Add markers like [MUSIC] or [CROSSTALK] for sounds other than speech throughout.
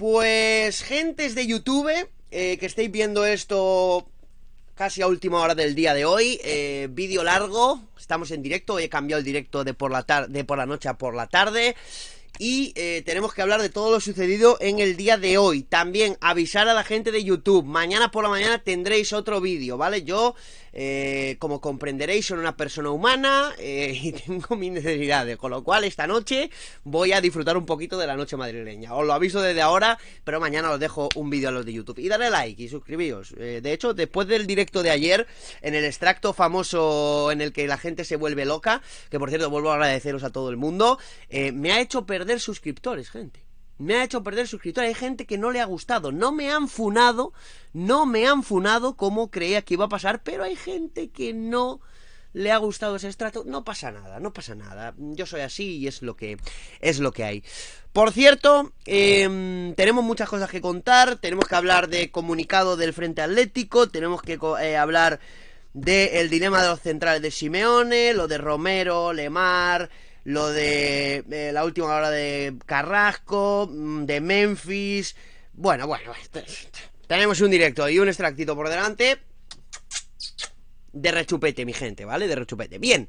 Pues, gentes de YouTube, eh, que estáis viendo esto casi a última hora del día de hoy, eh, vídeo largo, estamos en directo, he cambiado el directo de por la, de por la noche a por la tarde. Y eh, tenemos que hablar de todo lo sucedido en el día de hoy. También avisar a la gente de YouTube. Mañana por la mañana tendréis otro vídeo, ¿vale? Yo eh, como comprenderéis, soy una persona humana eh, [LAUGHS] y tengo mis necesidades, con lo cual esta noche voy a disfrutar un poquito de la noche madrileña. Os lo aviso desde ahora, pero mañana os dejo un vídeo a los de YouTube. Y dale like y suscribíos. Eh, de hecho, después del directo de ayer, en el extracto famoso en el que la gente se vuelve loca, que por cierto vuelvo a agradeceros a todo el mundo, me ha hecho perder suscriptores, gente me ha hecho perder suscriptores. Hay gente que no le ha gustado. No me han funado, no me han funado como creía que iba a pasar, pero hay gente que no le ha gustado ese estrato. No pasa nada, no pasa nada. Yo soy así y es lo que, es lo que hay. Por cierto, em, tenemos muchas cosas que contar. Tenemos que hablar de comunicado del Frente Atlético. Tenemos que eh, hablar del el dilema de los centrales de Simeone, lo de Romero, Lemar lo de eh, la última hora de Carrasco, mm, de Memphis. Bueno, bueno, tenemos un directo y un extractito por delante. De rechupete, mi gente, ¿vale? De rechupete. Bien.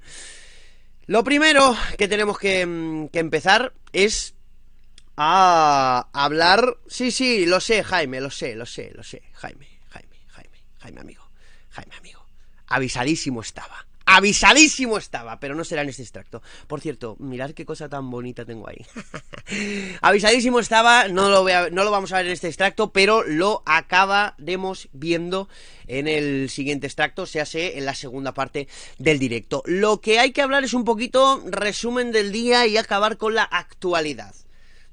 Lo primero que tenemos mm, que empezar es a hablar. Sí, sí, lo sé, Jaime, lo sé, lo sé, lo sé. Jaime, Jaime, Jaime, Jaime, amigo. Jaime, amigo. Avisadísimo estaba avisadísimo estaba, pero no será en este extracto. Por cierto, mirad qué cosa tan bonita tengo ahí. [LAUGHS] avisadísimo estaba, no lo, no lo vamos a ver en este extracto, pero lo acabaremos viendo en el siguiente extracto, se hace en la segunda parte del directo. Lo que hay que hablar es un poquito resumen del día y acabar con la actualidad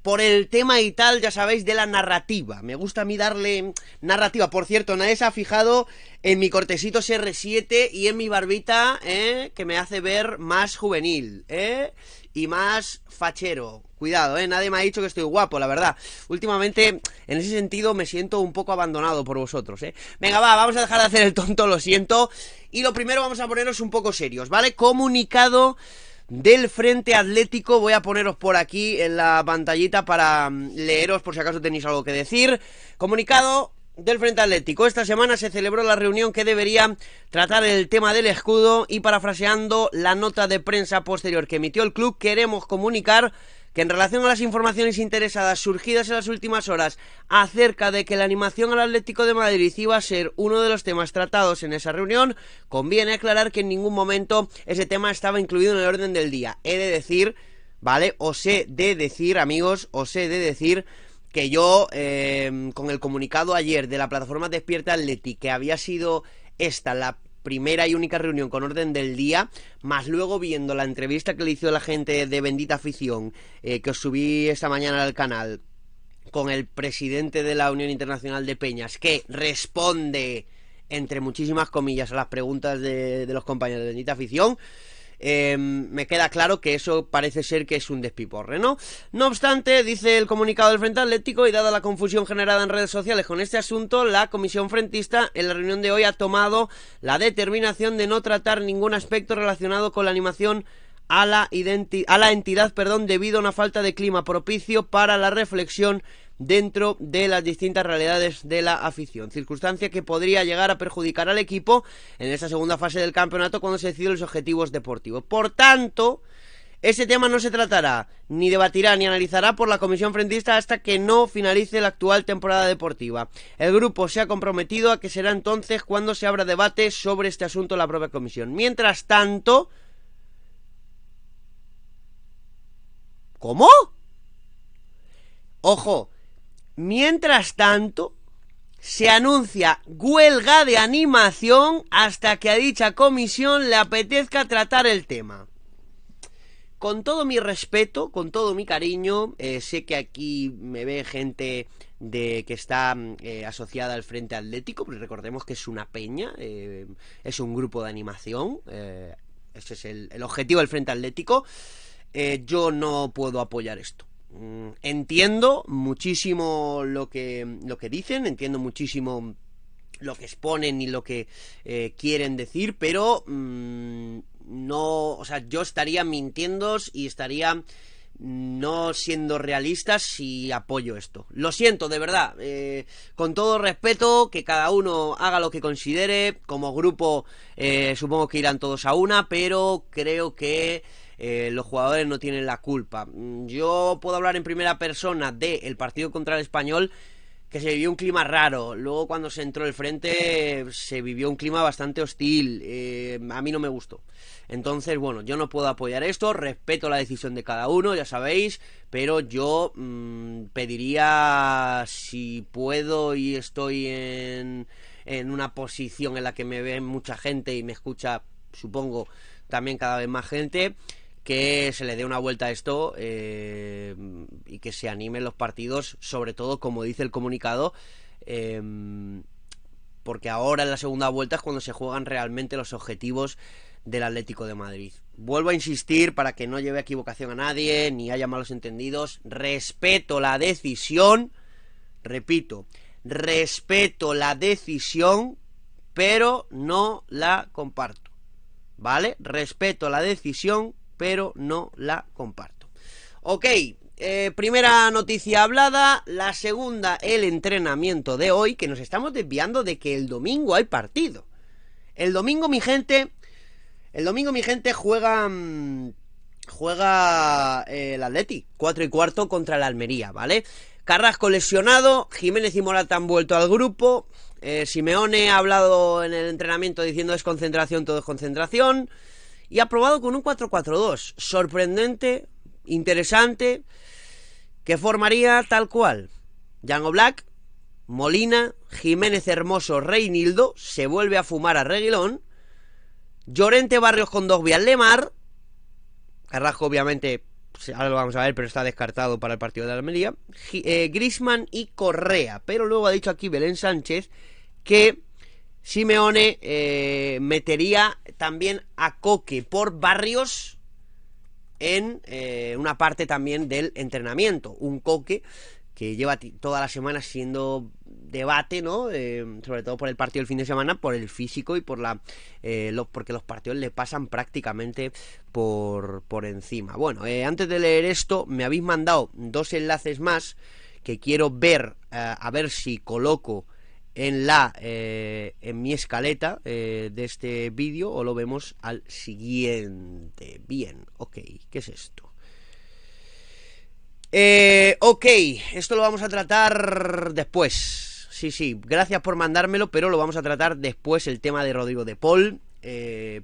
por el tema y tal, ya sabéis, de la narrativa. Me gusta a mí darle narrativa. Por cierto, nadie se ha fijado en mi cortecito CR7 y en mi barbita, ¿eh? que me hace ver más juvenil, ¿eh? Y más fachero. Cuidado, ¿eh? Nadie me ha dicho que estoy guapo, la verdad. Últimamente, en ese sentido, me siento un poco abandonado por vosotros, ¿eh? Venga, va, vamos a dejar de hacer el tonto, lo siento. Y lo primero, vamos a ponernos un poco serios, ¿vale? Comunicado del Frente Atlético. Voy a poneros por aquí en la pantallita para mm, leeros por si acaso tenéis algo que decir. Comunicado del Frente Atlético. Esta semana se celebró la reunión que debería tratar el tema del escudo y parafraseando la nota de prensa posterior que emitió el club, queremos comunicar que en relación a las informaciones interesadas surgidas en las últimas horas acerca de que la animación al Atlético de Madrid iba a ser uno de los temas tratados en esa reunión, conviene aclarar que en ningún momento ese tema estaba incluido en el orden del día. He de decir, ¿vale? Os he de decir, amigos, os he de decir que yo, eh, con el comunicado ayer de la plataforma Despierta Atleti, que había sido esta la primera y única reunión con orden del día, más luego viendo la entrevista que le hizo la gente de Bendita Afición, eh, que os subí esta mañana al canal, con el presidente de la Unión Internacional de Peñas, que responde, entre muchísimas comillas, a las preguntas de, de los compañeros de Bendita Afición. Em, me queda claro que eso parece ser que es un despiporre, ¿no? No obstante, dice el comunicado del Frente Atlético y dada la confusión generada en redes sociales con este asunto, la comisión frentista en la reunión de hoy ha tomado la determinación de no tratar ningún aspecto relacionado con la animación a la, a la entidad perdón, debido a una falta de clima propicio para la reflexión dentro de las distintas realidades de la afición, circunstancia que podría llegar a perjudicar al equipo en esa segunda fase del campeonato cuando se deciden los objetivos deportivos. Por tanto, ese tema no se tratará, ni debatirá, ni analizará por la comisión frentista hasta que no finalice la actual temporada deportiva. El grupo se ha comprometido a que será entonces cuando se abra debate sobre este asunto en la propia comisión. Mientras tanto... ¿Cómo? Ojo, Mientras tanto, se anuncia huelga de animación hasta que a dicha comisión le apetezca tratar el tema. Con todo mi respeto, con todo mi cariño, eh, sé que aquí me ve gente de que está eh, asociada al Frente Atlético, pero recordemos que es una peña, eh, es un grupo de animación, ese es el, objetivo del Frente Atlético. yo no puedo apoyar esto. Mm, entiendo muchísimo lo que, lo que dicen, entiendo muchísimo lo que exponen y lo que eh, quieren decir, pero mm, no, o sea, yo estaría mintiendo y estaría no siendo realistas si apoyo esto. Lo siento, de verdad. Eh, con todo respeto, que cada uno haga lo que considere. Como grupo, eh, supongo que irán todos a una, pero creo que eh, los jugadores no tienen la culpa. Mm, yo puedo hablar en primera persona del partido contra el español que se vivió un clima raro. Luego cuando se entró el frente se vivió un clima bastante hostil. Eh, a mí no me gustó. Entonces, bueno, yo no puedo apoyar esto. Respeto la decisión de cada uno, ya sabéis. Pero yo mm, pediría, si puedo y estoy en, en una posición en la que me ve mucha gente y me escucha, supongo, también cada vez más gente que se le dé una vuelta a esto eh, y que se animen los partidos, sobre todo, como dice el comunicado, eh, porque ahora en la segunda vuelta es cuando se juegan realmente los objetivos del Atlético de Madrid. Vuelvo a insistir para que no lleve equivocación a nadie ni haya malos entendidos. Respeto la decisión, repito, respeto la decisión, pero no la comparto. ¿Vale? Respeto la decisión, pero no la comparto. Ok, eh, primera noticia hablada, la segunda, el entrenamiento de hoy, que nos estamos desviando de que el domingo hay partido. El domingo mi gente, el domingo mi gente juega, mm, juega eh, el Atleti, 4 y cuarto contra la Almería, ¿vale? Carrasco lesionado, Jiménez y Morata han vuelto al grupo, eh, Simeone ha hablado en el entrenamiento diciendo es concentración, todo es concentración y aprobado con un 4-4-2. Sorprendente, interesante, que formaría tal cual. Jango Black, Molina, Jiménez Hermoso, Reinildo, se vuelve a fumar a Reguilón, Llorente Barrios con dos vías mar... Carrasco obviamente, pues, ahora lo vamos a ver, pero está descartado para el partido de Almería, eh, Grisman y Correa, pero luego ha dicho aquí Belén Sánchez que Simeone eh, metería también a Coque por barrios en eh, una parte también del entrenamiento. Un Coque que lleva toda la semana siendo debate, ¿no? Eh, sobre todo por el partido del fin de semana, por el físico y por la porque los partidos le pasan prácticamente por, por encima. Bueno, antes de leer esto, me habéis mandado dos enlaces más que quiero ver a ver si coloco en la eh, en mi escaleta eh, de este vídeo o lo vemos al siguiente. Bien, ok, ¿qué es esto? Eh, ok, esto lo vamos a tratar después. Sí, sí, gracias por mandármelo, pero lo vamos a tratar después el tema de Rodrigo de Paul,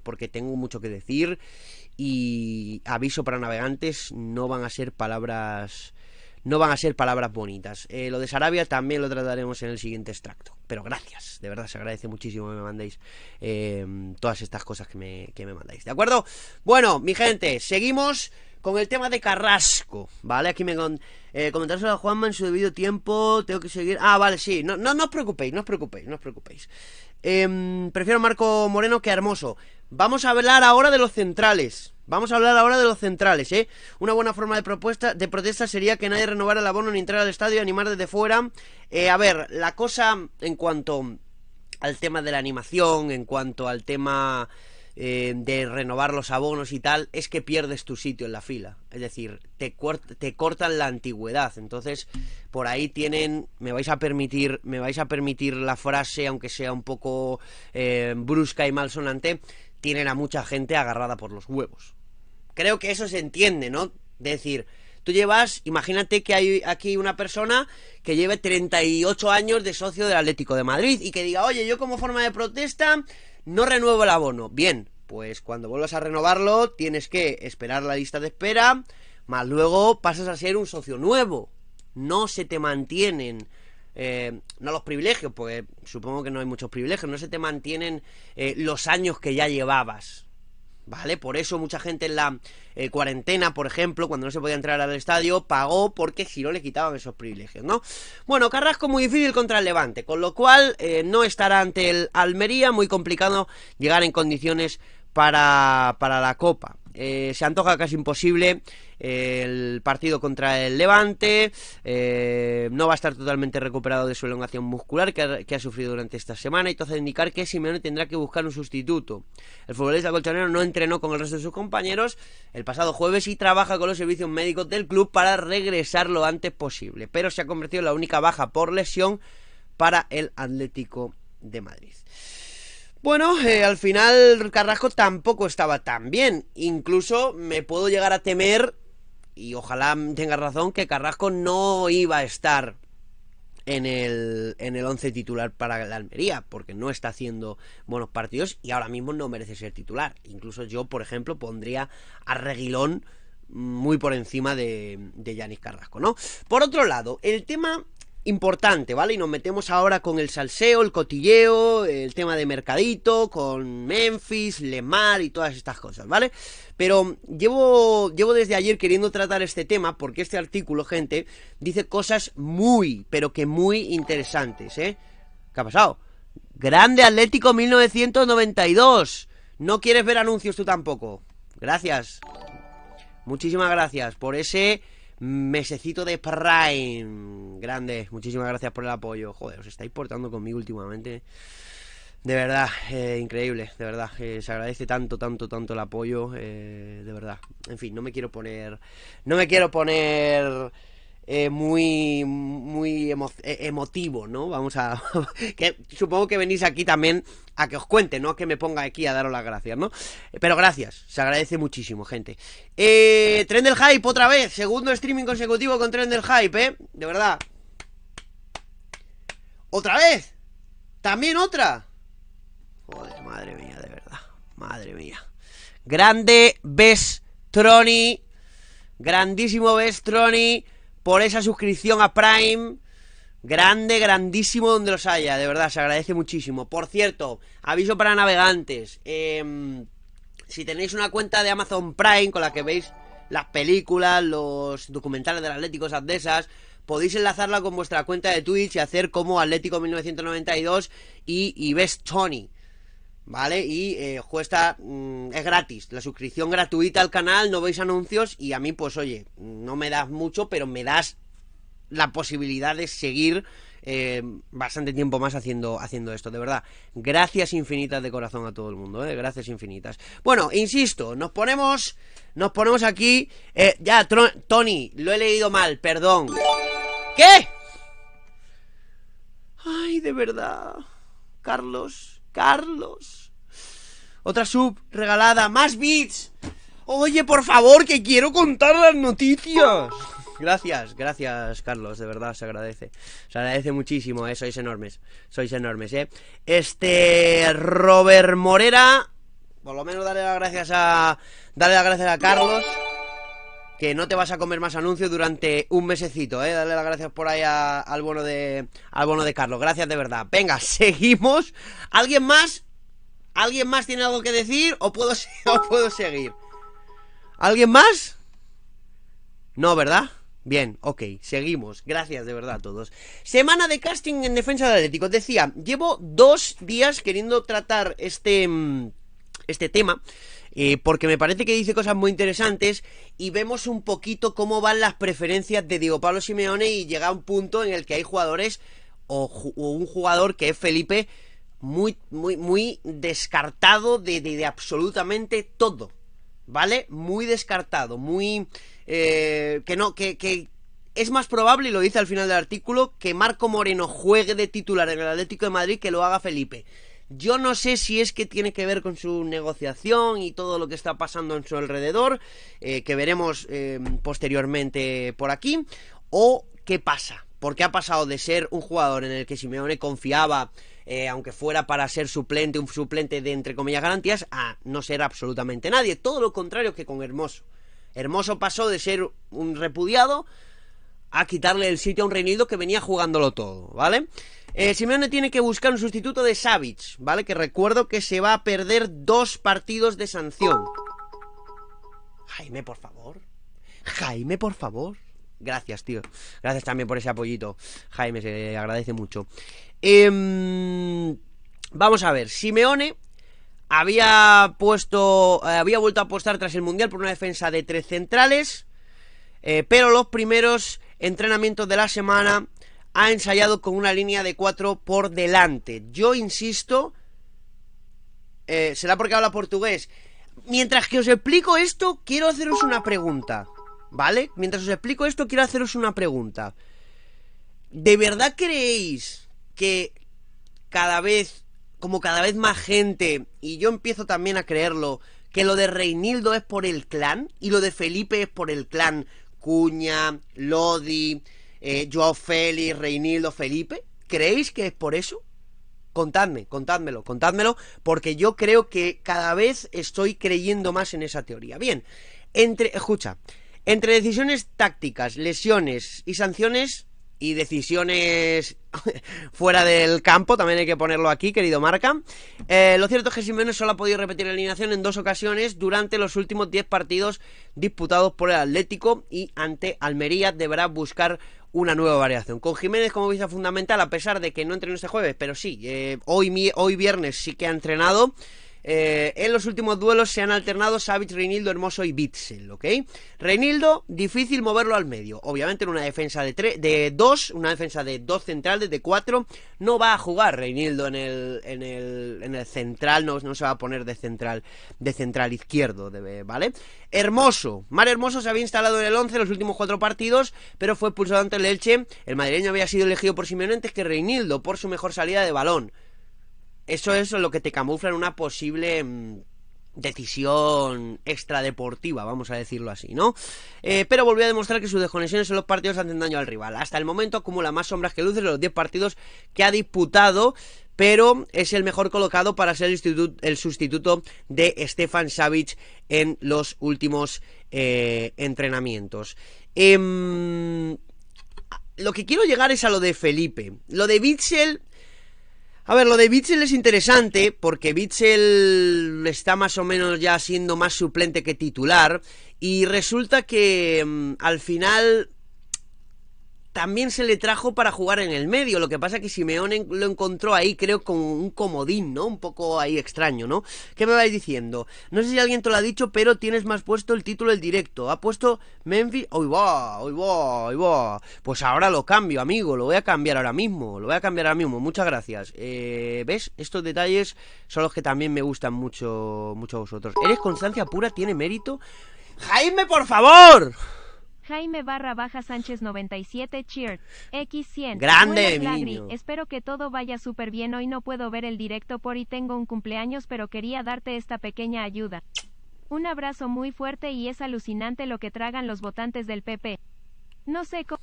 porque tengo mucho que decir y aviso para navegantes, no van a ser palabras no van a ser palabras bonitas. Eh, lo de Sarabia también lo trataremos en el siguiente extracto. Pero gracias, de verdad se agradece muchísimo que me mandéis eh, todas estas cosas que me, mandáis. ¿De acuerdo? Bueno, mi gente, seguimos con el tema de Carrasco, ¿vale? Aquí me con, eh, a Juanma en su debido tiempo, tengo que seguir... Ah, vale, sí, no, no, os preocupéis, no os preocupéis, no os preocupéis. Em, prefiero Marco Moreno que Hermoso. Vamos a hablar ahora de los centrales. Vamos a hablar ahora de los centrales, ¿eh? Una buena forma de, propuesta, de protesta sería que nadie renovara el abono ni entrar al estadio y animar desde fuera. Eh, a ver, la cosa en cuanto al tema de la animación, en cuanto al tema eh, de renovar los abonos y tal, es que pierdes tu sitio en la fila. Es decir, te, te cortan la antigüedad. Entonces, por ahí tienen, me vais a permitir, me vais a permitir la frase, aunque sea un poco eh, brusca y malsonante tienen a mucha gente agarrada por los huevos. Creo que eso se entiende, ¿no? decir, tú llevas, imagínate que hay aquí una persona que lleve 38 años de socio del Atlético de Madrid y que diga, oye, yo como forma de protesta no renuevo el abono. Bien, pues cuando vuelvas a renovarlo tienes que esperar la lista de espera, más luego pasas a ser un socio nuevo. No se te mantienen eh, no los privilegios, porque supongo que no hay muchos privilegios, no se te mantienen eh, los años que ya llevabas. ¿Vale? Por eso mucha gente en la eh, cuarentena, por ejemplo, cuando no se podía entrar al estadio, pagó porque Giro le quitaban esos privilegios, ¿no? Bueno, Carrasco muy difícil contra el Levante, con lo cual no estará ante el Almería, muy complicado llegar en condiciones para la Copa. Eh, se antoja casi imposible eh, el partido contra el Levante. Eh, no va a estar totalmente recuperado de su elongación muscular que ha, que ha sufrido durante esta semana y todo hace indicar que Simeone tendrá que buscar un sustituto. El futbolista colchonero no entrenó con el resto de sus compañeros el pasado jueves y trabaja con los servicios médicos del club para regresar lo antes posible, pero se ha convertido en la única baja por lesión para el Atlético de Madrid. Bueno, eh, al final Carrasco tampoco estaba tan bien. Incluso me puedo llegar a temer, y ojalá tenga razón, que Carrasco no iba a estar en el, en el once titular para la Almería, porque no está haciendo buenos partidos y ahora mismo no merece ser titular. Incluso yo, por ejemplo, pondría a Reguilón muy por encima de, de Yanis Carrasco, ¿no? Por otro lado, el tema importante, ¿vale? Y nos metemos ahora con el salseo, el cotilleo, el tema de mercadito, con Memphis, Lemar y todas estas cosas, ¿vale? Pero llevo, llevo desde ayer queriendo tratar este tema porque este artículo, gente, dice cosas muy, pero que muy interesantes, ¿eh? ¿Qué ha pasado? Grande Atlético 1992. No quieres ver anuncios tú tampoco. Gracias. Muchísimas gracias por ese mesecito de Prime. Grande, muchísimas gracias por el apoyo. Joder, os estáis portando conmigo últimamente. De verdad, eh, increíble, de verdad. se agradece tanto, tanto, tanto el apoyo. Eh, de verdad. En fin, no me quiero poner. No me quiero poner eh, muy, muy eh, emotivo, ¿no? Vamos a... [LAUGHS] que supongo que venís aquí también a que os cuente, no a que me ponga aquí a daros las gracias, ¿no? Eh, pero gracias, se agradece muchísimo, gente. Eh, Tren del Hype otra vez, segundo streaming consecutivo con Tren del Hype, ¿eh? De verdad. ¿Otra vez? ¿También otra? Joder, madre mía, de verdad. Madre mía. Grande Bestroni. Grandísimo troni por esa suscripción a Prime. Grande, grandísimo donde los haya, de verdad, se agradece muchísimo. Por cierto, aviso para navegantes. Em, si tenéis una cuenta de Amazon Prime con la que veis las películas, los documentales del Atlético, Atléticos podéis enlazarla con vuestra cuenta de Twitch y hacer como Atlético 1992 y, y Best Tony. ¿vale? Y cuesta, eh, mm, es gratis, la suscripción gratuita al canal, no veis anuncios y a mí pues oye, no me das mucho, pero me das la posibilidad de seguir eh, bastante tiempo más haciendo, haciendo esto, de verdad. Gracias infinitas de corazón a todo el mundo, eh, gracias infinitas. Bueno, insisto, nos ponemos, nos ponemos aquí, ya, Tony, lo he leído mal, perdón. ¿Qué? Ay, de verdad, Carlos. Carlos. Otra sub regalada. Más bits. Oye, por favor, que quiero contar las noticias. Gracias, gracias Carlos, de verdad se agradece. Se agradece muchísimo, eh, sois enormes. Sois enormes, eh. Este Robert Morera, por lo menos dale las gracias a dale las gracias a Carlos que no te vas a comer más anuncios durante un mesecito, ¿eh? Dale las gracias por ahí al, bono de, al bono de Carlos. Gracias de verdad. Venga, [LAUGHS] seguimos. ¿Alguien más? ¿Alguien más tiene algo que decir o puedo, [LAUGHS] o puedo seguir? ¿Alguien más? No, ¿verdad? Bien, ok, seguimos. Gracias de verdad a todos. Semana de casting en defensa del Atlético. Decía, llevo dos días queriendo tratar este, mm, este tema eh, porque me parece que dice cosas muy interesantes y vemos un poquito cómo van las preferencias de Diego Pablo Simeone y llega un punto en el que hay jugadores o, un jugador que es Felipe muy, muy, muy descartado de, de, absolutamente todo. ¿Vale? Muy descartado, muy... Eh, que no, que, que, es más probable, y lo dice al final del artículo, que Marco Moreno juegue de titular en el Atlético de Madrid que lo haga Felipe. Yo no sé si es que tiene que ver con su negociación y todo lo que está pasando en su alrededor, eh, que veremos eh, posteriormente por aquí, o qué pasa, porque ha pasado de ser un jugador en el que Simeone confiaba eh, aunque fuera para ser suplente, un suplente de entre comillas garantías, a no ser absolutamente nadie. Todo lo contrario que con Hermoso. Hermoso pasó de ser un repudiado a quitarle el sitio a un Reinido que venía jugándolo todo, ¿vale? Eh, Simeone tiene que buscar un sustituto de Savic, ¿vale? Que recuerdo que se va a perder dos partidos de sanción. Jaime, por favor. Jaime, por favor. Gracias, tío. Gracias también por ese apoyito. Jaime, se agradece mucho. Em, vamos a ver. Simeone había puesto. Eh, había vuelto a apostar tras el Mundial por una defensa de tres centrales. Eh, pero los primeros entrenamientos de la semana ha ensayado con una línea de cuatro por delante. Yo insisto, eh, será porque habla portugués. Mientras que os explico esto, quiero haceros una pregunta. ¿Vale? Mientras os explico esto, quiero haceros una pregunta. ¿De verdad creéis que cada vez, como cada vez más gente, y yo empiezo también a creerlo, que lo de Reinildo es por el clan y lo de Felipe es por el clan? Cuña, Lodi, eh, Joao Félix, Reinildo, Felipe. ¿Creéis que es por eso? Contadme, contadmelo, contadmelo, porque yo creo que cada vez estoy creyendo más en esa teoría. Bien, entre, escucha, entre decisiones tácticas, lesiones y sanciones y decisiones [LAUGHS] fuera del campo, también hay que ponerlo aquí, querido Marca. Eh, lo cierto es que Simeone solo ha podido repetir la alineación en dos ocasiones durante los últimos 10 partidos disputados por el Atlético y ante Almería deberá buscar una nueva variación. Con Jiménez como vista fundamental, a pesar de que no entrenó este jueves, pero sí, eh, hoy, hoy viernes sí que ha entrenado. Eh, en los últimos duelos se han alternado Savage, Reinildo, Hermoso y Bitzel, ¿ok? Reinildo, difícil moverlo al medio. Obviamente en una defensa de, de dos, una defensa de dos centrales, de cuatro, no va a jugar Reinildo en el, en el, central, no, se va a poner de central, de central izquierdo, ¿vale? Hermoso, Mar Hermoso se había instalado en el 11 los últimos cuatro partidos, pero fue expulsado ante el Elche. El madrileño había sido elegido por Simeone antes que Reinildo por su mejor salida de balón. Eso es lo que te camufla en una posible mm, decisión extradeportiva, vamos a decirlo así, ¿no? Eh, pero volvió a demostrar que sus desconexiones en los partidos hacen daño al rival. Hasta el momento acumula más sombras que luces en los 10 partidos que ha disputado, pero es el mejor colocado para ser el, sustituto de Stefan Savic en los últimos eh, entrenamientos. Em, lo que quiero llegar es a lo de Felipe. Lo de Bitzel a ver, lo de Bitzel es interesante porque Bitzel está más o menos ya siendo más suplente que titular y resulta que mm, al final también se le trajo para jugar en el medio. Lo que pasa que Simeone lo encontró ahí, creo, con un comodín, ¿no? Un poco ahí extraño, ¿no? ¿Qué me vais diciendo? No sé si alguien te lo ha dicho, pero tienes más puesto el título del directo. Ha puesto Memphis. ¡Hoy va! ¡Hoy va! va! Pues ahora lo cambio, amigo. Lo voy a cambiar ahora mismo. Lo voy a cambiar ahora mismo. Muchas gracias. Eh, ¿Ves? Estos detalles son los que también me gustan mucho, mucho a vosotros. ¿Eres constancia pura? ¿Tiene mérito? ¡Jaime, por favor! Jaime barra baja Sánchez 97 Cheer X100. Grande, Espero que todo vaya súper bien. Hoy no puedo ver el directo por y tengo un cumpleaños, pero quería darte esta pequeña ayuda. Un abrazo muy fuerte y es alucinante lo que tragan los votantes del PP. No sé cómo.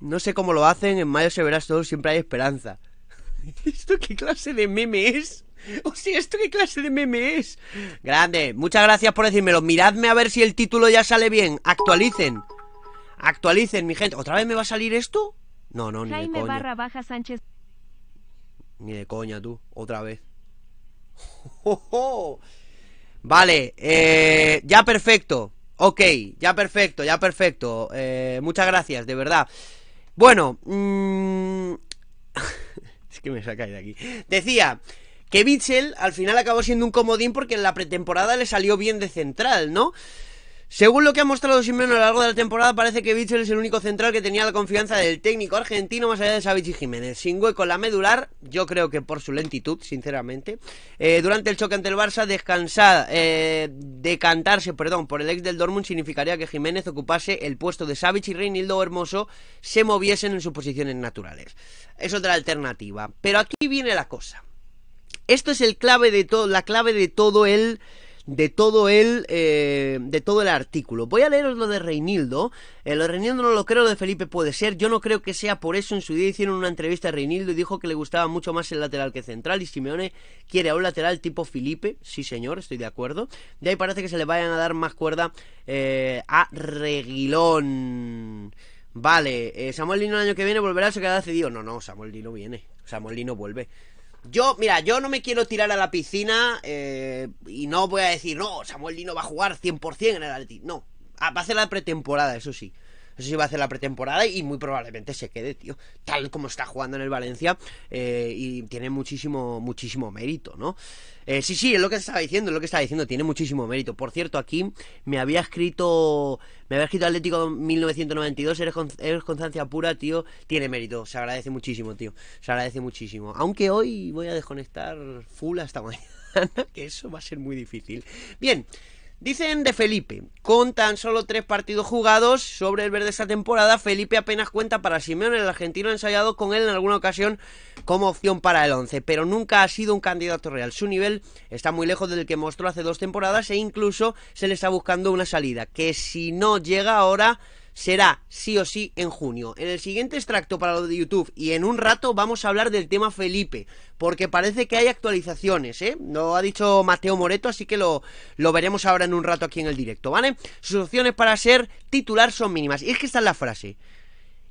No sé cómo lo hacen, en mayo se verás todo, siempre hay esperanza. [LAUGHS] ¿Esto qué clase de meme es? O sí, ¿esto qué clase de meme es? Grande, muchas gracias por decírmelo. Miradme a ver si el título ya sale bien. Actualicen. Actualicen, mi gente. ¿Otra vez me va a salir esto? No, no, ni de coña. Barra baja Sánchez. Ni de coña, tú. Otra vez. [LAUGHS] Vale, eh, ya perfecto. Ok, ya perfecto, ya perfecto. Eh, muchas gracias, de verdad. Bueno, mm, [LAUGHS] es que me sacáis de aquí. Decía que Mitchell al final acabó siendo un comodín porque en la pretemporada le salió bien de central, ¿no? Según lo que ha mostrado Simeone a lo largo de la temporada, parece que Bichel es el único central que tenía la confianza del técnico argentino más allá de Savich y Jiménez. Sin hueco en la medular, yo creo que por su lentitud, sinceramente. Eh, durante el choque ante el Barça, descansar, eh, decantarse perdón, por el ex del Dortmund significaría que Jiménez ocupase el puesto de Savich y Reinildo Hermoso se moviesen en sus posiciones naturales. Es otra alternativa. Pero aquí viene la cosa. Esto es el clave de la clave de todo el de todo el, eh, de todo el artículo. Voy a leeros lo de Reinildo. Eh, lo de Reinildo no lo creo, lo de Felipe puede ser. Yo no creo que sea por eso. En su día hicieron una entrevista a Reinildo y dijo que le gustaba mucho más el lateral que central. Y Simeone quiere a un lateral tipo Felipe. Sí, señor, estoy de acuerdo. De ahí parece que se le vayan a dar más cuerda eh, a Reguilón. Vale, Samuel Lino el año que viene volverá, se quedará cedido. No, no, Samuel Lino viene. Samuel Lino vuelve. Yo, mira, yo no me quiero tirar a la piscina eh, y no voy a decir, no, Samuel Dino va a jugar 100% en el Atleti. No, va a ser la pretemporada, eso sí. No sé si va a hacer la pretemporada y muy probablemente se quede, tío. Tal como está jugando en el Valencia eh, y tiene muchísimo, muchísimo mérito, ¿no? Eh, sí, sí, es lo que estaba diciendo, es lo que estaba diciendo, tiene muchísimo mérito. Por cierto, aquí me había escrito, me había escrito Atlético 1992, eres constancia pura, tío, tiene mérito, se agradece muchísimo, tío, se agradece muchísimo. Aunque hoy voy a desconectar full hasta [LAUGHS] mañana, que eso va a ser muy difícil. Bien. Dicen de Felipe, con tan solo tres partidos jugados sobre el verde esta temporada, Felipe apenas cuenta para Simeone. El argentino ha ensayado con él en alguna ocasión como opción para el 11, pero nunca ha sido un candidato real. Su nivel está muy lejos del que mostró hace dos temporadas e incluso se le está buscando una salida, que si no llega ahora será sí o sí en junio. En el siguiente extracto para lo de YouTube y en un rato vamos a hablar del tema Felipe, porque parece que hay actualizaciones, ¿eh? Lo ha dicho Mateo Moreto, así que lo, veremos ahora en un rato aquí en el directo, ¿vale? Sus opciones para ser titular son mínimas. Y es que está es la frase.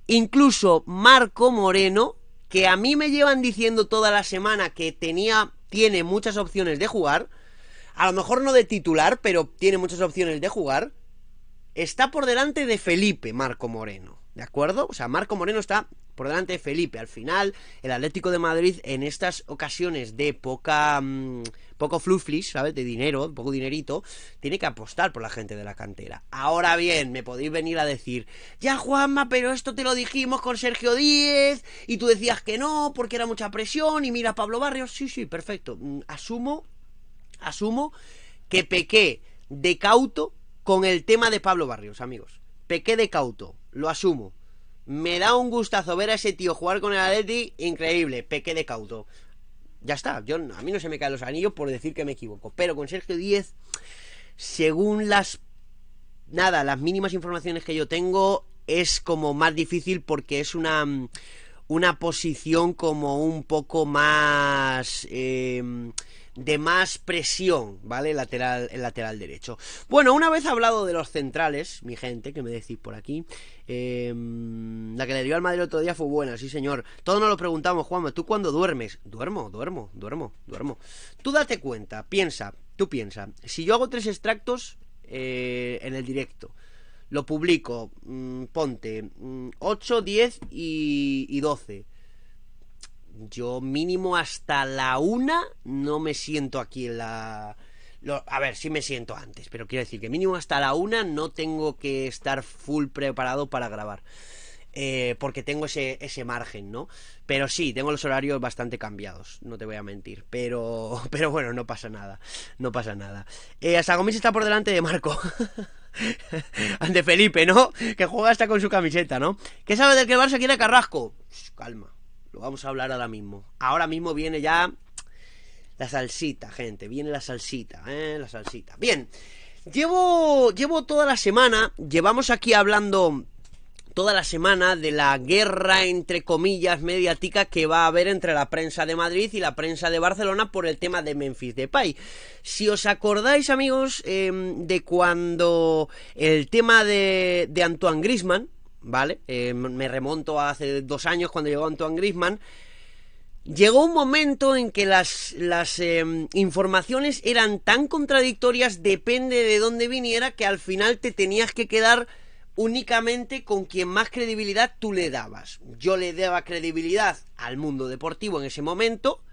Incluso Marco Moreno, que a mí me llevan diciendo toda la semana que tenía, tiene muchas opciones de jugar, a lo mejor no de titular, pero tiene muchas opciones de jugar, está por delante de Felipe Marco Moreno. ¿De acuerdo? O sea, Marco Moreno está por delante de Felipe. Al final, el Atlético de Madrid en estas ocasiones de poca mm, poco fluflis, ¿sabes? De dinero, poco dinerito, tiene que apostar por la gente de la cantera. Ahora bien, me podéis venir a decir, ya Juanma, pero esto te lo dijimos con Sergio Díez y tú decías que no porque era mucha presión y mira Pablo Barrios. Sí, sí, perfecto. Mm, asumo, asumo que pequé de cauto con el tema de Pablo Barrios, amigos. Pequé de cauto, lo asumo. Me da un gustazo ver a ese tío jugar con el Atleti, increíble, pequé de cauto. Ya está, yo, a mí no se me caen los anillos por decir que me equivoco, pero con Sergio 10, según las... Nada, las mínimas informaciones que yo tengo es como más difícil porque es una una posición como un poco más eh, de más presión, ¿vale? Lateral, el lateral derecho. Bueno, una vez hablado de los centrales, mi gente, que me decís por aquí, eh, la que le dio al Madrid el otro día fue buena, sí señor. Todos nos lo preguntamos, Juanma, ¿tú cuando duermes? Duermo, duermo, duermo, duermo. Tú date cuenta, piensa, tú piensa. Si yo hago tres extractos eh, en el directo, lo publico, mm, ponte, mm, ocho, 8, 10 y, y 12 yo mínimo hasta la una no me siento aquí en la... a ver, sí me siento antes, pero quiero decir que mínimo hasta la una no tengo que estar full preparado para grabar. Eh, porque tengo ese, ese margen, ¿no? Pero sí, tengo los horarios bastante cambiados, no te voy a mentir. Pero, [LAUGHS] pero bueno, no pasa nada. No pasa nada. Eh, Asagomis está por delante de Marco. [LAUGHS] Ante Felipe, ¿no? Que juega hasta con su camiseta, ¿no? ¿Qué sabe del que el Barça quiere Carrasco? calma. Lo vamos a hablar ahora mismo. Ahora mismo viene ya la salsita, gente. Viene la salsita, ¿eh? La salsita. Bien. Llevo, llevo toda la semana, llevamos aquí hablando toda la semana de la guerra, entre comillas, mediática que va a haber entre la prensa de Madrid y la prensa de Barcelona por el tema de Memphis Depay. Si os acordáis, amigos, em, de cuando el tema de, de Antoine Grisman, ¿vale? Eh, me remonto a hace dos años cuando llegó Antoine Griezmann Llegó un momento en que las, em, informaciones eran tan contradictorias, depende de dónde viniera, que al final te tenías que quedar únicamente con quien más credibilidad tú le dabas. Yo le daba credibilidad al mundo deportivo en ese momento,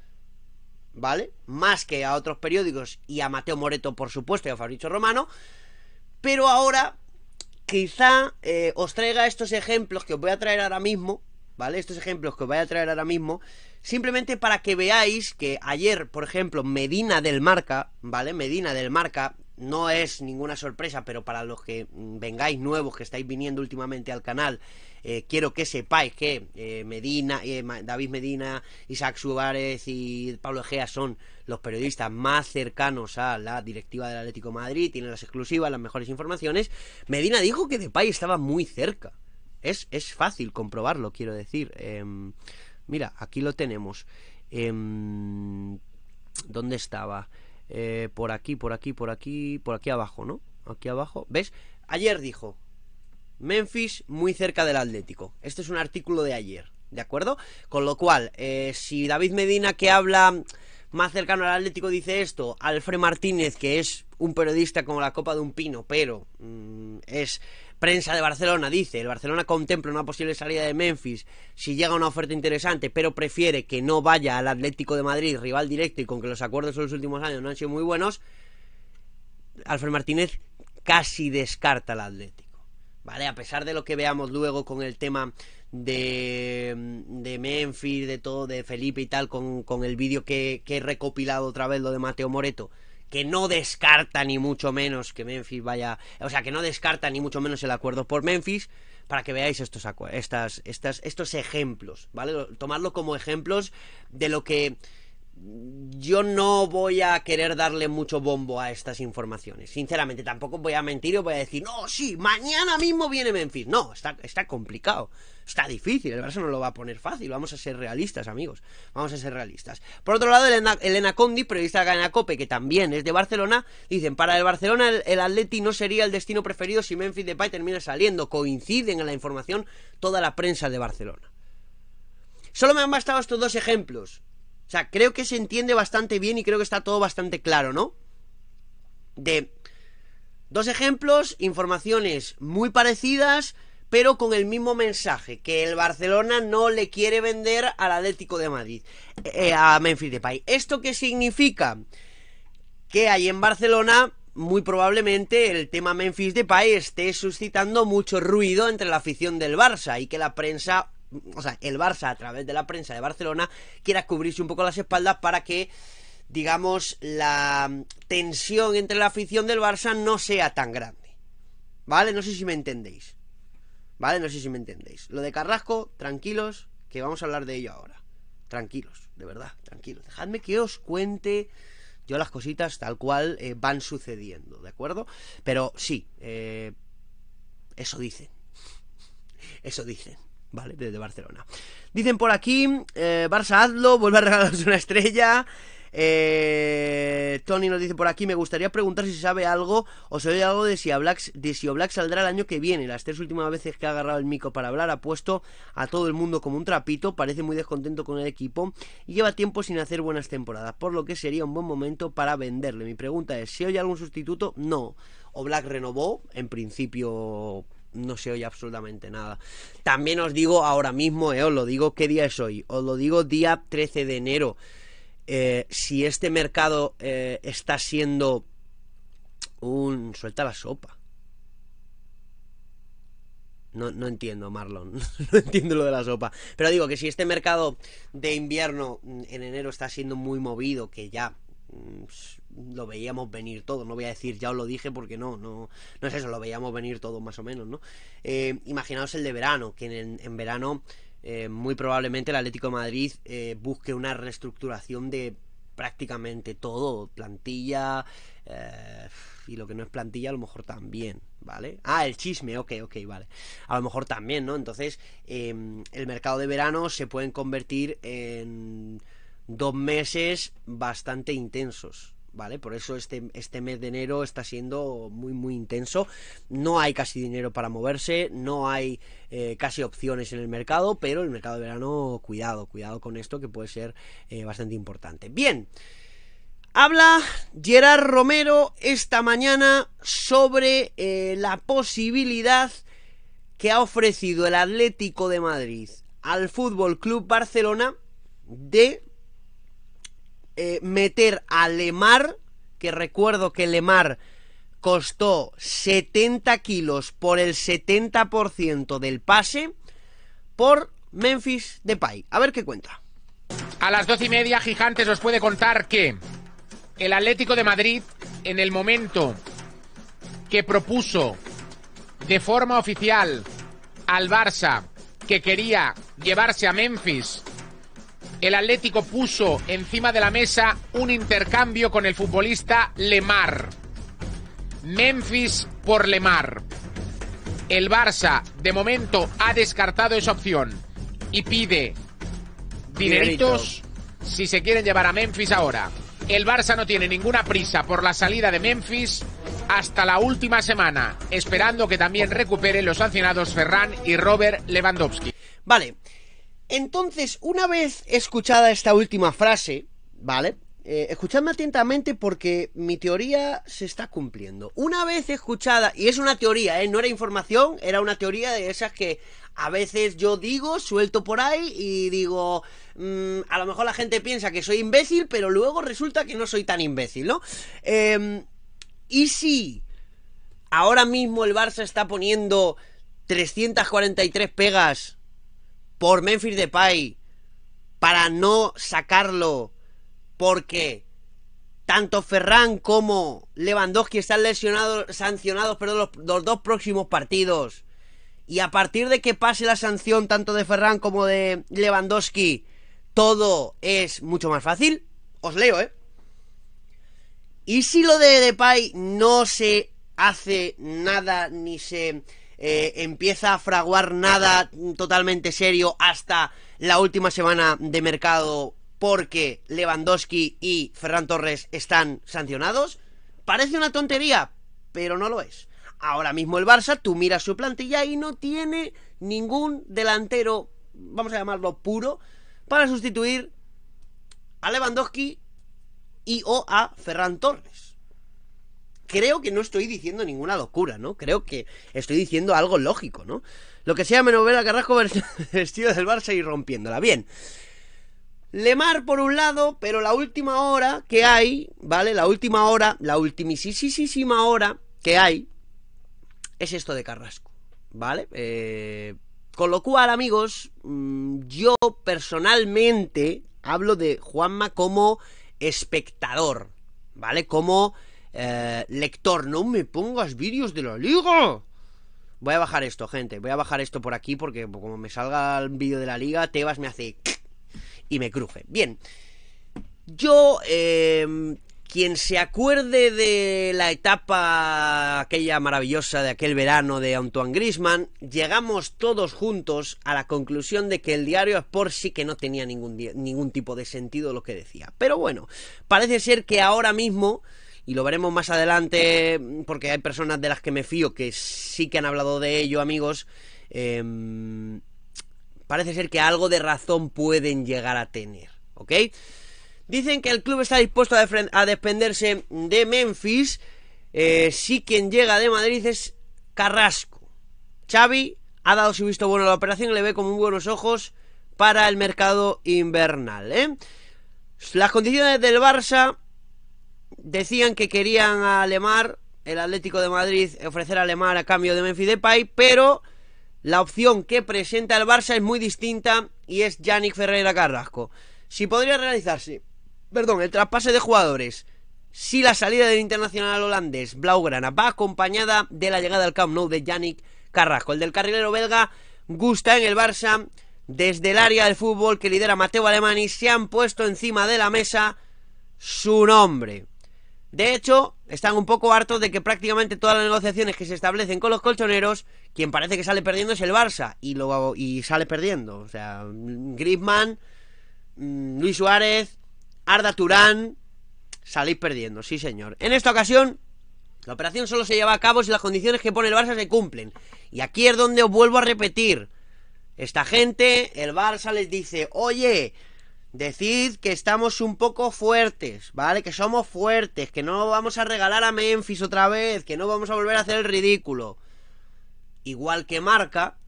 ¿vale? Más que a otros periódicos y a Mateo Moreto, por supuesto, y a Fabricio Romano. Pero ahora quizá eh, os traiga estos ejemplos que os voy a traer ahora mismo, ¿vale? Estos ejemplos que os voy a traer ahora mismo, simplemente para que veáis que ayer, por ejemplo, Medina del Marca, ¿vale? Medina del Marca no es ninguna sorpresa, pero para los que mm, vengáis nuevos, que estáis viniendo últimamente al canal, eh, quiero que sepáis que eh, Medina, eh, David Medina, Isaac Suárez y Pablo Egea son los periodistas más cercanos a la directiva del Atlético de Madrid, tienen las exclusivas, las mejores informaciones. Medina dijo que Depay estaba muy cerca. Es, es fácil comprobarlo, quiero decir. Em, mira, aquí lo tenemos. Em, ¿Dónde estaba? Eh, por aquí, por aquí, por aquí, por aquí abajo, ¿no? Aquí abajo. ¿Ves? Ayer dijo, Memphis muy cerca del Atlético. Este es un artículo de ayer, ¿de acuerdo? Con lo cual, eh, si David Medina que habla más cercano al Atlético dice esto, Alfred Martínez que es un periodista como la copa de un pino, pero mm, es prensa de Barcelona dice, el Barcelona contempla una posible salida de Memphis si llega una oferta interesante, pero prefiere que no vaya al Atlético de Madrid, rival directo, y con que los acuerdos de los últimos años no han sido muy buenos, Alfred Martínez casi descarta al Atlético. ¿Vale? A pesar de lo que veamos luego con el tema de, de Memphis, de todo, de Felipe y tal, con, con el vídeo que, que he recopilado otra vez, lo de Mateo Moreto que no descarta ni mucho menos que Memphis vaya, o sea, que no descarta ni mucho menos el acuerdo por Memphis, para que veáis estos, estas, estos ejemplos, ¿vale? Tomarlo como ejemplos de lo que yo no voy a querer darle mucho bombo a estas informaciones. Sinceramente, tampoco voy a mentir y voy a decir, no, sí, mañana mismo viene Memphis. No, está, está complicado. Está difícil, el Barça no lo va a poner fácil. Vamos a ser realistas, amigos. Vamos a ser realistas. Por otro lado, Elena, Condi, periodista de la que también es de Barcelona, dicen, para el Barcelona el, el, Atleti no sería el destino preferido si Memphis Depay termina saliendo. Coinciden en la información toda la prensa de Barcelona. Solo me han bastado estos dos ejemplos o sea, creo que se entiende bastante bien y creo que está todo bastante claro, ¿no? De dos ejemplos, informaciones muy parecidas, pero con el mismo mensaje, que el Barcelona no le quiere vender al Atlético de Madrid, eh, eh, a Memphis Depay. ¿Esto qué significa? Que ahí en Barcelona muy probablemente el tema Memphis Depay esté suscitando mucho ruido entre la afición del Barça y que la prensa o sea, el Barça a través de la prensa de Barcelona quiera cubrirse un poco las espaldas para que digamos la tensión entre la afición del Barça no sea tan grande. ¿Vale? No sé si me entendéis. ¿Vale? No sé si me entendéis. Lo de Carrasco, tranquilos, que vamos a hablar de ello ahora. Tranquilos, de verdad, tranquilos. Dejadme que os cuente yo las cositas tal cual eh, van sucediendo, ¿de acuerdo? Pero sí, eh, eso dicen. Eso dicen. Vale, desde Barcelona. Dicen por aquí, eh, Barça hazlo, vuelve a regalarse una estrella. Eh, Tony nos dice por aquí, me gustaría preguntar si sabe algo o se oye algo de si, Black, de si Black saldrá el año que viene. Las tres últimas veces que ha agarrado el mico para hablar ha puesto a todo el mundo como un trapito, parece muy descontento con el equipo y lleva tiempo sin hacer buenas temporadas, por lo que sería un buen momento para venderle. Mi pregunta es, ¿si oye algún sustituto? No. O Black renovó, en principio no se oye absolutamente nada. También os digo ahora mismo, eh, os lo digo qué día es hoy, os lo digo día 13 de enero. Eh, si este mercado eh, está siendo un... suelta la sopa. No, no, entiendo, Marlon. [LAUGHS] no entiendo lo de la sopa. Pero digo que si este mercado de invierno mm, en enero está siendo muy movido, que ya mm, lo veíamos venir todo. No voy a decir ya os lo dije porque no, no, no es eso, lo veíamos venir todo más o menos, ¿no? Eh, imaginaos el de verano, que en, verano eh, muy probablemente el Atlético de Madrid eh, busque una reestructuración de prácticamente todo, plantilla y lo que no es plantilla a lo mejor también, ¿vale? Ah, el chisme, ok, ok, vale. A lo mejor también, ¿no? Entonces, em, el mercado de verano se pueden convertir en dos meses bastante intensos, por eso este, este mes de enero está siendo muy, muy intenso. No hay casi dinero para moverse, no hay eh, casi opciones en el mercado, pero el mercado de verano, cuidado, cuidado con esto que puede ser eh, bastante importante. Bien. Habla Gerard Romero esta mañana sobre eh, la posibilidad que ha ofrecido el Atlético de Madrid al Fútbol Club Barcelona de eh, meter a Lemar, que recuerdo que Lemar costó 70 kilos por el 70% del pase, por Memphis Depay. A ver qué cuenta. A las doce y media, Gigantes os puede contar que el Atlético de Madrid, en el momento que propuso de forma oficial al Barça que quería llevarse a Memphis el Atlético puso encima de la mesa un intercambio con el futbolista Lemar. Memphis por Lemar. El Barça, de momento, ha descartado esa opción y pide dineritos si se quieren llevar a Memphis ahora. El Barça no tiene ninguna prisa por la salida de Memphis hasta la última semana, esperando que también recupere los sancionados Ferran y Robert Lewandowski. Vale, entonces, una vez escuchada esta última frase, ¿vale? Eh, escuchadme atentamente porque mi teoría se está cumpliendo. Una vez escuchada, y es una teoría, ¿eh? no era información, era una teoría de esas que a veces yo digo, suelto por ahí y digo, mm, a lo mejor la gente piensa que soy imbécil, pero luego resulta que no soy tan imbécil, ¿no? Em, y si ahora mismo el Barça está poniendo 343 pegas por Memphis Depay para no sacarlo porque tanto Ferran como Lewandowski están lesionados, sancionados perdón, los, los, dos próximos partidos. Y a partir de que pase la sanción tanto de Ferran como de Lewandowski, todo es mucho más fácil. Os leo, ¿eh? Y si lo de Depay no se hace nada ni se eh, empieza a fraguar nada totalmente serio hasta la última semana de mercado porque Lewandowski y Ferran Torres están sancionados? Parece una tontería, pero no lo es. Ahora mismo el Barça, tú miras su plantilla y no tiene ningún delantero, vamos a llamarlo puro, para sustituir a Lewandowski y o a Ferran Torres creo que no estoy diciendo ninguna locura, ¿no? Creo que estoy diciendo algo lógico, ¿no? Lo que sea a Carrasco [LAUGHS] vestido del Barça y rompiéndola. Bien. Lemar por un lado, pero la última hora que hay, ¿vale? La última hora, la ultimisísima hora que hay es esto de Carrasco, ¿vale? Eh, con lo cual, amigos, mm, yo personalmente hablo de Juanma como espectador, ¿vale? Como eh, lector, no me pongas vídeos de la liga. Voy a bajar esto, gente. Voy a bajar esto por aquí porque como me salga el vídeo de la liga, Tebas me hace... Y me cruje. Bien. Yo... Em, quien se acuerde de la etapa aquella maravillosa de aquel verano de Antoine Grisman, llegamos todos juntos a la conclusión de que el diario por sí que no tenía ningún, ningún tipo de sentido lo que decía. Pero bueno, parece ser que ahora mismo y lo veremos más adelante mm, porque hay personas de las que me fío que sí que han hablado de ello, amigos. Em, parece ser que algo de razón pueden llegar a tener, ¿ok? Dicen que el club está dispuesto a, a de Memphis. Si eh, sí quien llega de Madrid es Carrasco. Xavi ha dado su visto bueno a la operación y le ve con muy buenos ojos para el mercado invernal. ¿eh? Las condiciones del Barça decían que querían a Lemar, el Atlético de Madrid, ofrecer a Lemar a cambio de Memphis Depay, pero la opción que presenta el Barça es muy distinta y es Yannick Ferreira Carrasco. Si podría realizarse, perdón, el traspase de jugadores, si la salida del internacional holandés Blaugrana va acompañada de la llegada al Camp Nou de Yannick Carrasco, el del carrilero belga gusta en el Barça desde el área del fútbol que lidera Mateo Alemani se han puesto encima de la mesa su nombre. De hecho, están un poco hartos de que prácticamente todas las negociaciones que se establecen con los colchoneros, quien parece que sale perdiendo es el Barça y, lo, y sale perdiendo. O sea, Griezmann, mm, Luis Suárez, Arda Turán, salís perdiendo, sí señor. En esta ocasión, la operación solo se lleva a cabo si las condiciones que pone el Barça se cumplen. Y aquí es donde os vuelvo a repetir. Esta gente, el Barça les dice, oye, Decid que estamos un poco fuertes, ¿vale? Que somos fuertes, que no vamos a regalar a Memphis otra vez, que no vamos a volver a hacer el ridículo. Igual que marca,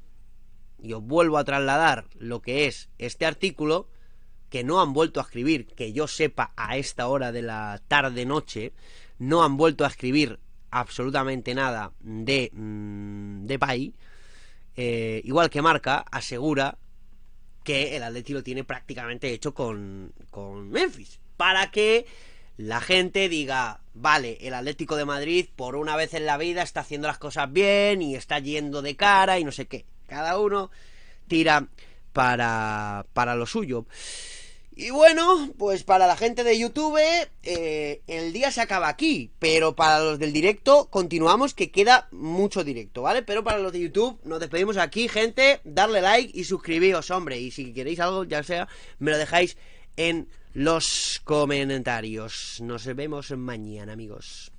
y os vuelvo a trasladar lo que es este artículo, que no han vuelto a escribir, que yo sepa a esta hora de la tarde-noche, no han vuelto a escribir absolutamente nada de, mm, de Pai. Eh, igual que marca, asegura que el Atlético lo tiene prácticamente hecho con, con Memphis. Para que la gente diga, vale, el Atlético de Madrid por una vez en la vida está haciendo las cosas bien y está yendo de cara y no sé qué. Cada uno tira para, para lo suyo. Y bueno, pues para la gente de YouTube, eh, el día se acaba aquí, pero para los del directo, continuamos que queda mucho directo, ¿vale? Pero para los de YouTube, nos despedimos aquí, gente, darle like y suscribiros, hombre. Y si queréis algo, ya sea, me lo dejáis en los comentarios. Nos vemos mañana, amigos.